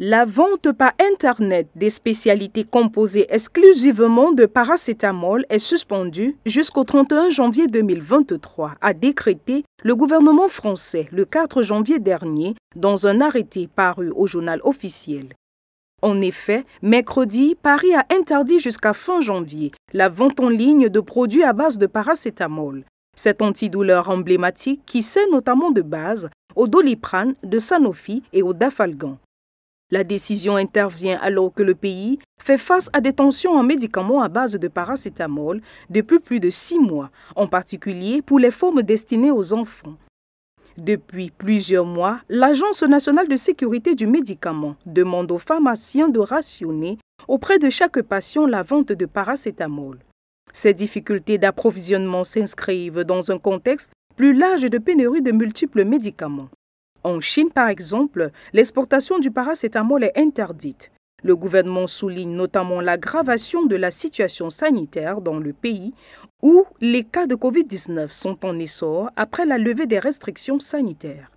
La vente par Internet des spécialités composées exclusivement de paracétamol est suspendue jusqu'au 31 janvier 2023, a décrété le gouvernement français le 4 janvier dernier dans un arrêté paru au journal officiel. En effet, mercredi, Paris a interdit jusqu'à fin janvier la vente en ligne de produits à base de paracétamol, cet antidouleur emblématique qui sert notamment de base au doliprane de Sanofi et au dafalgan. La décision intervient alors que le pays fait face à des tensions en médicaments à base de paracétamol depuis plus de six mois, en particulier pour les formes destinées aux enfants. Depuis plusieurs mois, l'Agence nationale de sécurité du médicament demande aux pharmaciens de rationner auprès de chaque patient la vente de paracétamol. Ces difficultés d'approvisionnement s'inscrivent dans un contexte plus large de pénurie de multiples médicaments. En Chine, par exemple, l'exportation du paracétamol est interdite. Le gouvernement souligne notamment l'aggravation de la situation sanitaire dans le pays où les cas de Covid-19 sont en essor après la levée des restrictions sanitaires.